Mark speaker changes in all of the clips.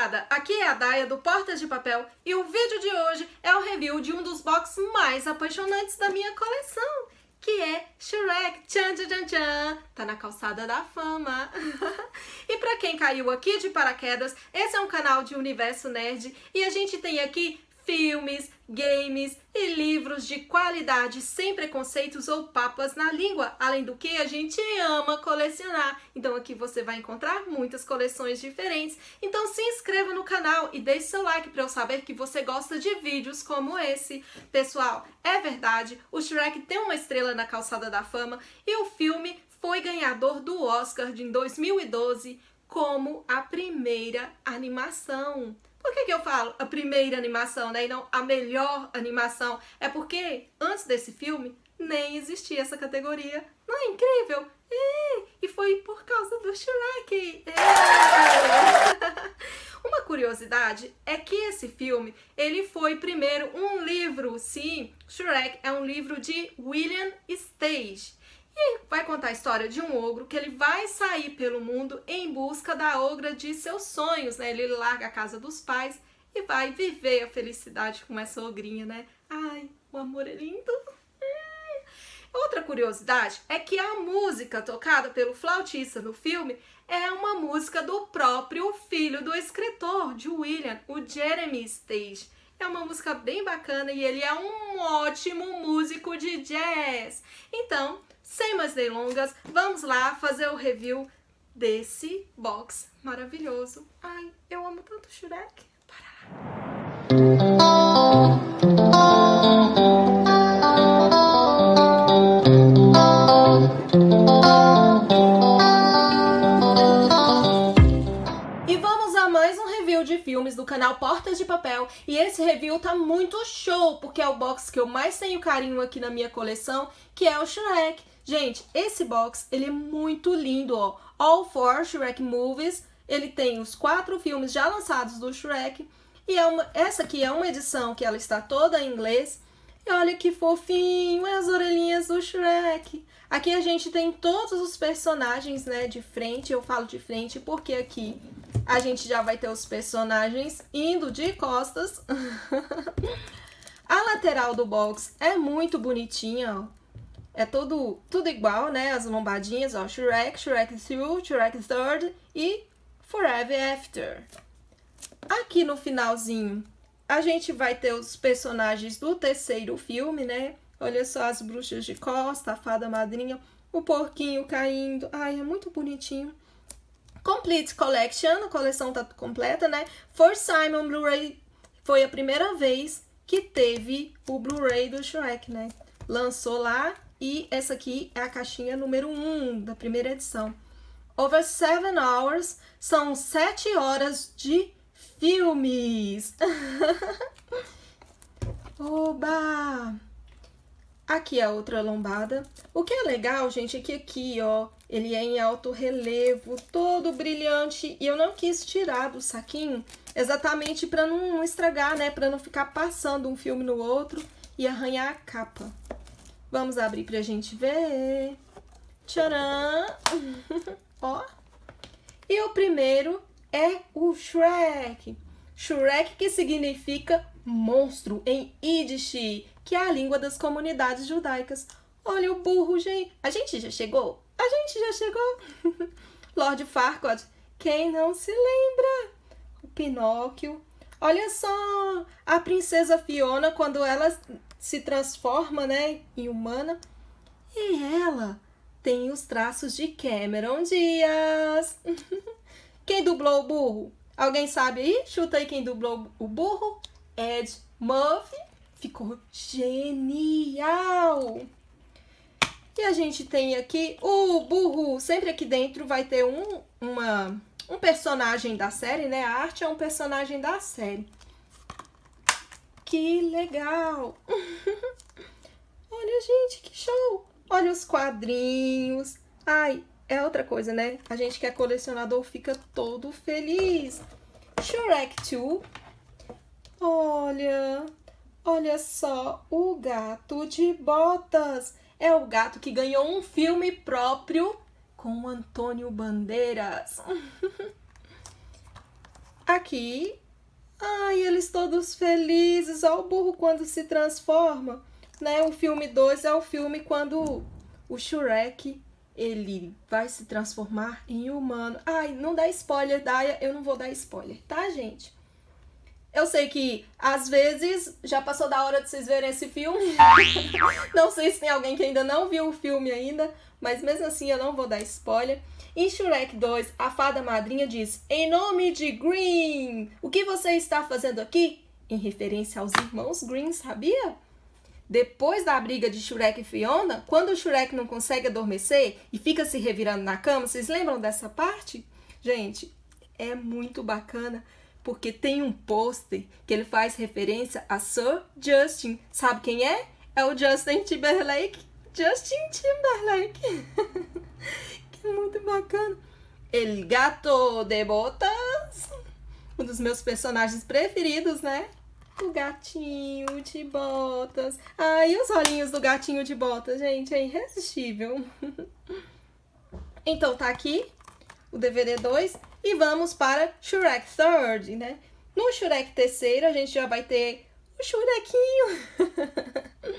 Speaker 1: Mulherada, aqui é a Daia do Portas de Papel e o vídeo de hoje é o review de um dos boxes mais apaixonantes da minha coleção, que é Shrek Tchan Tchan Tchan, tá na calçada da fama. e para quem caiu aqui de paraquedas, esse é um canal de universo nerd e a gente tem aqui filmes, games e livros de qualidade, sem preconceitos ou papas na língua, além do que a gente ama colecionar. Então aqui você vai encontrar muitas coleções diferentes. Então se inscreva no canal e deixe seu like para eu saber que você gosta de vídeos como esse. Pessoal, é verdade, o Shrek tem uma estrela na calçada da fama e o filme foi ganhador do Oscar de 2012 como a primeira animação. Por que, que eu falo a primeira animação, né? E não a melhor animação? É porque antes desse filme nem existia essa categoria. Não é incrível? É, e foi por causa do Shrek. É. Uma curiosidade é que esse filme, ele foi primeiro um livro, sim. Shrek é um livro de William Stage. E vai contar a história de um ogro que ele vai sair pelo mundo em busca da ogra de seus sonhos, né? Ele larga a casa dos pais e vai viver a felicidade com essa ogrinha, né? Ai, o amor é lindo. Outra curiosidade é que a música tocada pelo flautista no filme é uma música do próprio filho do escritor de William, o Jeremy Stage. É uma música bem bacana e ele é um ótimo músico de jazz. Então, sem mais delongas, vamos lá fazer o review desse box maravilhoso. Ai, eu amo tanto Shrek. Para lá. filmes do canal Portas de Papel e esse review tá muito show, porque é o box que eu mais tenho carinho aqui na minha coleção, que é o Shrek. Gente, esse box, ele é muito lindo, ó. All Four Shrek Movies, ele tem os quatro filmes já lançados do Shrek, e é uma, essa aqui é uma edição que ela está toda em inglês, e olha que fofinho, as orelhinhas do Shrek. Aqui a gente tem todos os personagens, né, de frente. Eu falo de frente porque aqui a gente já vai ter os personagens indo de costas. a lateral do box é muito bonitinha, ó. É todo, tudo igual, né? As lombadinhas, ó. Shrek, Shrek 2, Shrek 3 e Forever After. Aqui no finalzinho, a gente vai ter os personagens do terceiro filme, né? Olha só as bruxas de costa, a fada madrinha, o porquinho caindo. Ai, é muito bonitinho. Complete Collection, a coleção tá completa, né? For Simon Blu-ray foi a primeira vez que teve o Blu-ray do Shrek, né? Lançou lá e essa aqui é a caixinha número 1 da primeira edição. Over Seven Hours são sete horas de filmes. Oba! Aqui a é outra lombada. O que é legal, gente, é que aqui, ó, ele é em alto relevo, todo brilhante, e eu não quis tirar do saquinho exatamente para não estragar, né, para não ficar passando um filme no outro e arranhar a capa. Vamos abrir para a gente ver. Tcharam! Ó. E o primeiro é o Shrek. Shrek que significa monstro em Yiddish, que é a língua das comunidades judaicas. Olha o burro, gente. A gente já chegou a gente já chegou. Lord Farquaad, quem não se lembra? O Pinóquio. Olha só, a princesa Fiona, quando ela se transforma né, em humana, e ela tem os traços de Cameron Dias. quem dublou o burro? Alguém sabe aí? Chuta aí quem dublou o burro. Ed Murphy. Ficou genial! que a gente tem aqui o burro. Sempre aqui dentro vai ter um, uma, um personagem da série, né? A arte é um personagem da série. Que legal! Olha, gente, que show! Olha os quadrinhos. Ai, é outra coisa, né? A gente que é colecionador fica todo feliz. Shrek 2. Olha, olha só o gato de botas é o gato que ganhou um filme próprio com Antônio Bandeiras. Aqui. Ai, eles todos felizes. Olha o burro quando se transforma. Né? O filme 2 é o filme quando o Shrek ele vai se transformar em humano. Ai, não dá spoiler, Daya. Eu não vou dar spoiler, tá, gente? Eu sei que às vezes já passou da hora de vocês verem esse filme. não sei se tem alguém que ainda não viu o filme ainda, mas mesmo assim eu não vou dar spoiler. Em Shrek 2, a fada madrinha diz: Em nome de Green, o que você está fazendo aqui? Em referência aos irmãos Green, sabia? Depois da briga de Shrek e Fiona, quando o Shrek não consegue adormecer e fica se revirando na cama, vocês lembram dessa parte? Gente, é muito bacana porque tem um pôster que ele faz referência a Sir Justin. Sabe quem é? É o Justin Timberlake. Justin Timberlake. que muito bacana. El gato de botas. Um dos meus personagens preferidos, né? O gatinho de botas. Ai, ah, os olhinhos do gatinho de botas, gente, é irresistível. então tá aqui o DVD 2 e vamos para Shrek Third, né? No Shrek terceiro a gente já vai ter o Shurequinho.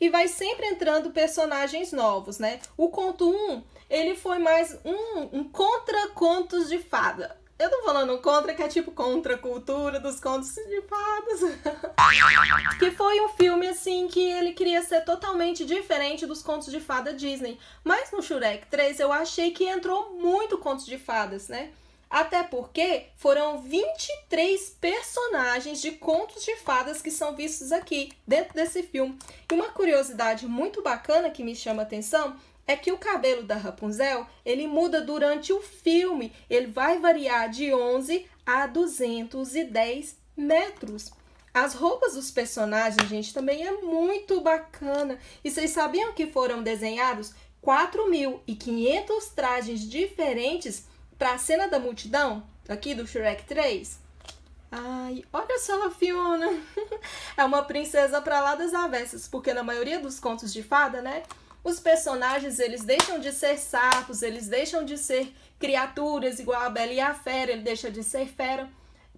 Speaker 1: e vai sempre entrando personagens novos, né? O conto 1, um, ele foi mais um, um contra contos de fada. Eu tô falando contra, que é tipo contra a cultura dos contos de fadas. que foi um filme, assim, que ele queria ser totalmente diferente dos contos de fada Disney. Mas no Shrek 3 eu achei que entrou muito contos de fadas, né? Até porque foram 23 personagens de contos de fadas que são vistos aqui dentro desse filme. E uma curiosidade muito bacana que me chama a atenção é que o cabelo da Rapunzel, ele muda durante o filme, ele vai variar de 11 a 210 metros. As roupas dos personagens, gente, também é muito bacana. E vocês sabiam que foram desenhados 4.500 trajes diferentes para a cena da multidão, aqui do Shrek 3? Ai, olha só a Fiona. é uma princesa para lá das avessas, porque na maioria dos contos de fada, né, os personagens eles deixam de ser sapos, eles deixam de ser criaturas igual a Bela e a Fera, ele deixa de ser fera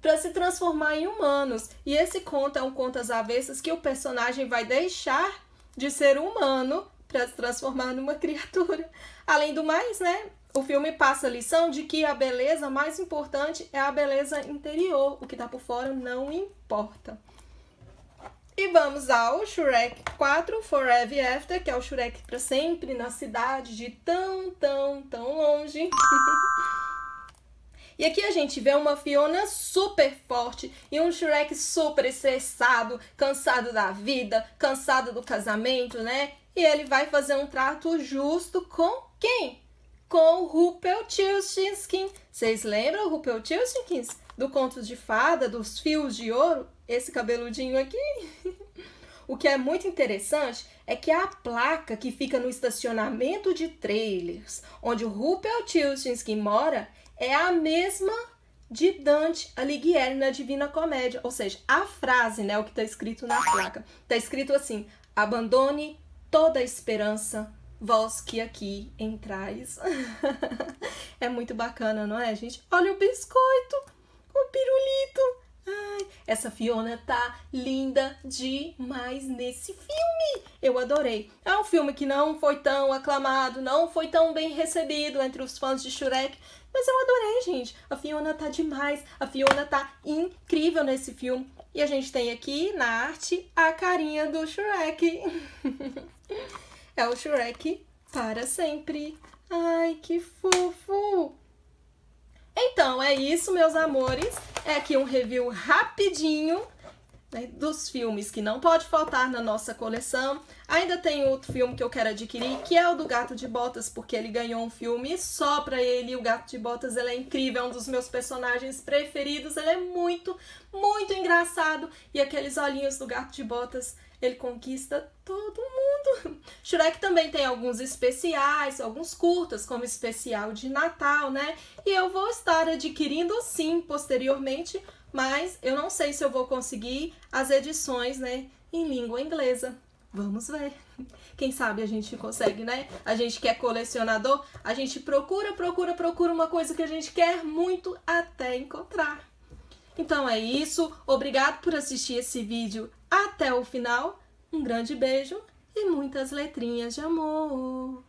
Speaker 1: para se transformar em humanos. E esse conto é um conto às avessas que o personagem vai deixar de ser humano para se transformar numa criatura. Além do mais, né? O filme passa a lição de que a beleza mais importante é a beleza interior, o que está por fora não importa. E vamos ao Shrek 4 Forever After, que é o Shrek para sempre na cidade de tão, tão, tão longe. E aqui a gente vê uma Fiona super forte e um Shrek super estressado, cansado da vida, cansado do casamento, né? E ele vai fazer um trato justo com quem? Com o Rumpelstiltskin. Vocês lembram Rumpelstiltskin? do conto de fada, dos fios de ouro, esse cabeludinho aqui. o que é muito interessante é que é a placa que fica no estacionamento de trailers, onde o Rupert Tilchinski mora, é a mesma de Dante Alighieri na Divina Comédia. Ou seja, a frase, né, o que está escrito na placa. Está escrito assim, abandone toda a esperança, vós que aqui entrais. é muito bacana, não é, gente? Olha o biscoito! um pirulito. Ai, essa Fiona tá linda demais nesse filme. Eu adorei. É um filme que não foi tão aclamado, não foi tão bem recebido entre os fãs de Shrek, mas eu adorei, gente. A Fiona tá demais. A Fiona tá incrível nesse filme. E a gente tem aqui na arte a carinha do Shrek. é o Shrek para sempre. Ai, que fofo! Então é isso, meus amores. É aqui um review rapidinho né, dos filmes que não pode faltar na nossa coleção. Ainda tem outro filme que eu quero adquirir, que é o do Gato de Botas, porque ele ganhou um filme só pra ele. O Gato de Botas, ele é incrível, é um dos meus personagens preferidos. Ele é muito, muito engraçado. E aqueles olhinhos do Gato de Botas ele conquista todo mundo. Shrek também tem alguns especiais, alguns curtas, como especial de Natal, né? E eu vou estar adquirindo sim posteriormente, mas eu não sei se eu vou conseguir as edições, né, em língua inglesa. Vamos ver. Quem sabe a gente consegue, né? A gente que é colecionador, a gente procura, procura, procura uma coisa que a gente quer muito até encontrar. Então é isso. Obrigado por assistir esse vídeo até o final. Um grande beijo e muitas letrinhas de amor.